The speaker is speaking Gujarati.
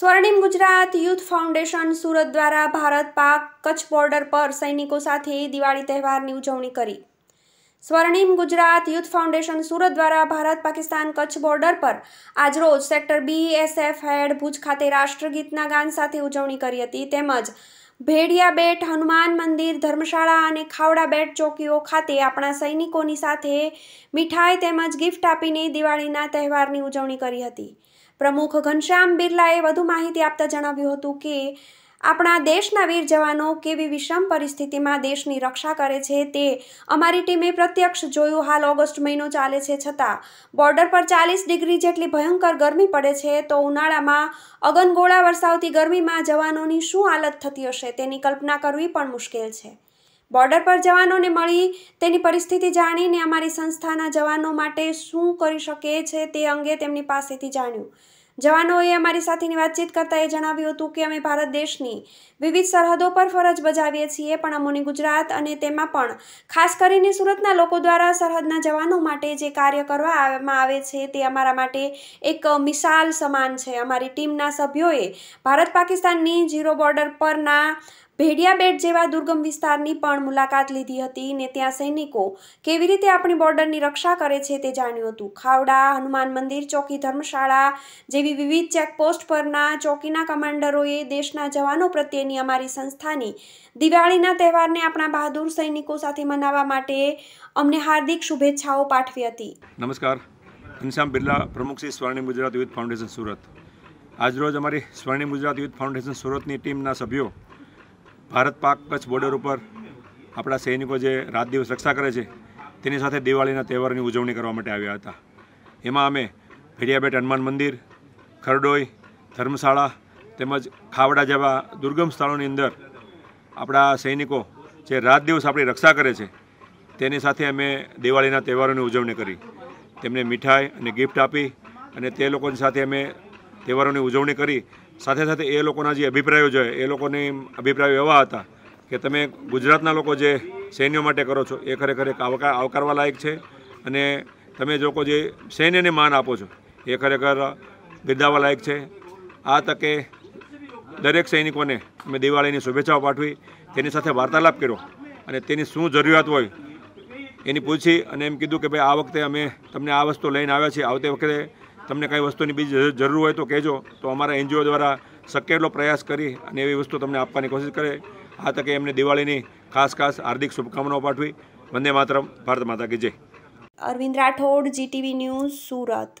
સ્વર્ણિમ ગુજરાત યુથ ફાઉન્ડેશન સુરત દ્વારા ભારત પાક કચ્છ બોર્ડર પર સૈનિકો સાથે દિવાળી તહેવારની ઉજવણી કરી સ્વર્ણિમ ગુજરાત યુથ ફાઉન્ડેશન સુરત દ્વારા ભારત પાકિસ્તાન કચ્છ બોર્ડર પર આજરોજ સેક્ટર બીએસએફ હેડ ભુજ ખાતે રાષ્ટ્રગીતના ગાન સાથે ઉજવણી કરી હતી તેમજ ભેડિયા બેટ હનુમાન મંદિર ધર્મશાળા અને ખાવડા બેટ ચોકીઓ ખાતે આપણા સૈનિકોની સાથે મીઠાઈ તેમજ ગિફ્ટ આપીને દિવાળીના તહેવારની ઉજવણી કરી હતી પ્રમુખ ઘનશ્યામ બિરલાએ વધુ માહિતી આપતા જણાવ્યું હતું કે આપણા દેશના વીર જવાનો કેવી વિષમ પરિસ્થિતિમાં દેશની રક્ષા કરે છે તે અમારી ટીમે પ્રત્યક્ષ જોયું હાલ ઓગસ્ટ મહિનો ચાલે છે છતાં બોર્ડર પર ચાલીસ ડિગ્રી જેટલી ભયંકર ગરમી પડે છે તો ઉનાળામાં અગનગોળા વરસાવતી ગરમીમાં જવાનોની શું હાલત થતી હશે તેની કલ્પના કરવી પણ મુશ્કેલ છે બોર્ડર પર જવાનોને મળી તેની પરિસ્થિતિ જાણીને અમારી સંસ્થાના જવાનો માટે શું કરી શકે છે તે અંગે તેમની પાસેથી જાણ્યું જવાનોએ અમારી સાથેની વાતચીત કરતાં એ જણાવ્યું હતું કે અમે ભારત દેશની વિવિધ સરહદો પર ફરજ બજાવીએ છીએ પણ અમોની ગુજરાત અને તેમાં પણ ખાસ કરીને સુરતના લોકો દ્વારા સરહદના જવાનો માટે જે કાર્ય કરવામાં આવે છે તે અમારા માટે એક મિસાલ સમાન છે અમારી ટીમના સભ્યોએ ભારત પાકિસ્તાનની ઝીરો બોર્ડર પરના ભેડિયા જેવા દુર્ગમ વિસ્તારની પણ મુલાકાત લીધી હતી ને ત્યાં સૈનિકો કેવી રીતે આપણી બોર્ડરની રક્ષા કરે છે તે જાણ્યું હતું ખાવડા હનુમાન મંદિર ચોકી ધર્મશાળા જેવી વિવિધ ચેકપોસ્ટ પરના ચોકીના કમાન્ડરોએ દેશના જવાનો પ્રત્યેની અમારી સંસ્થાની દિવાળીના તહેવારને આપણા બહાદુર સૈનિકો સાથે મનાવવા માટે અમને હાર્દિક શુભેચ્છાઓ પાઠવી હતી નમસ્કાર ઘનશ્યામ બિરલા પ્રમુખ શ્રી સ્વર્ણિમ ગુજરાત યુથ ફાઉન્ડેશન સુરત આજરોજ અમારી સ્વર્ણિમ ગુજરાત યુથ ફાઉન્ડેશન સુરતની ટીમના સભ્યો ભારત પાક કચ્છ બોર્ડર ઉપર આપણા સૈનિકો જે રાત દિવસ રક્ષા કરે છે તેની સાથે દિવાળીના તહેવારની ઉજવણી કરવા માટે આવ્યા હતા એમાં અમે ભેડિયાબેટ હનુમાન મંદિર ખરડોઈ ધર્મશાળા તેમજ ખાવડા જેવા દુર્ગમ સ્થળોની અંદર આપણા સૈનિકો જે રાત દિવસ આપણી રક્ષા કરે છે તેની સાથે અમે દિવાળીના તહેવારોની ઉજવણી કરી તેમને મીઠાઈ અને ગિફ્ટ આપી અને તે લોકોની સાથે અમે તહેવારોની ઉજવણી કરી સાથે સાથે એ લોકોના જે અભિપ્રાયો છે એ લોકોની અભિપ્રાયો એવા હતા કે તમે ગુજરાતના લોકો જે સૈન્યો માટે કરો છો એ ખરેખર એક આવકારવા લાયક છે અને તમે જો જે સૈન્યને માન આપો છો એ ખરેખર બિરદાવવા છે આ તકે દરેક સૈનિકોને અમે દિવાળીની શુભેચ્છાઓ પાઠવી તેની સાથે વાર્તાલાપ કર્યો અને તેની શું જરૂરિયાત હોય એની પૂછી અને એમ કીધું કે ભાઈ આ વખતે અમે તમને આ વસ્તુ લઈને આવ્યા છીએ આવતી વખતે તમને કંઈ વસ્તુની બીજી જરૂર હોય તો કહેજો તો અમારા એનજીઓ દ્વારા શક્ય એટલો પ્રયાસ કરી અને એવી વસ્તુ તમને આપવાની કોશિશ કરે આ તકે એમને દિવાળીની ખાસ ખાસ હાર્દિક શુભકામનાઓ પાઠવી વંદે માતરમ ભારત માતા કી જય અરવિંદ રાઠોડ જીટીવી ન્યૂઝ સુરત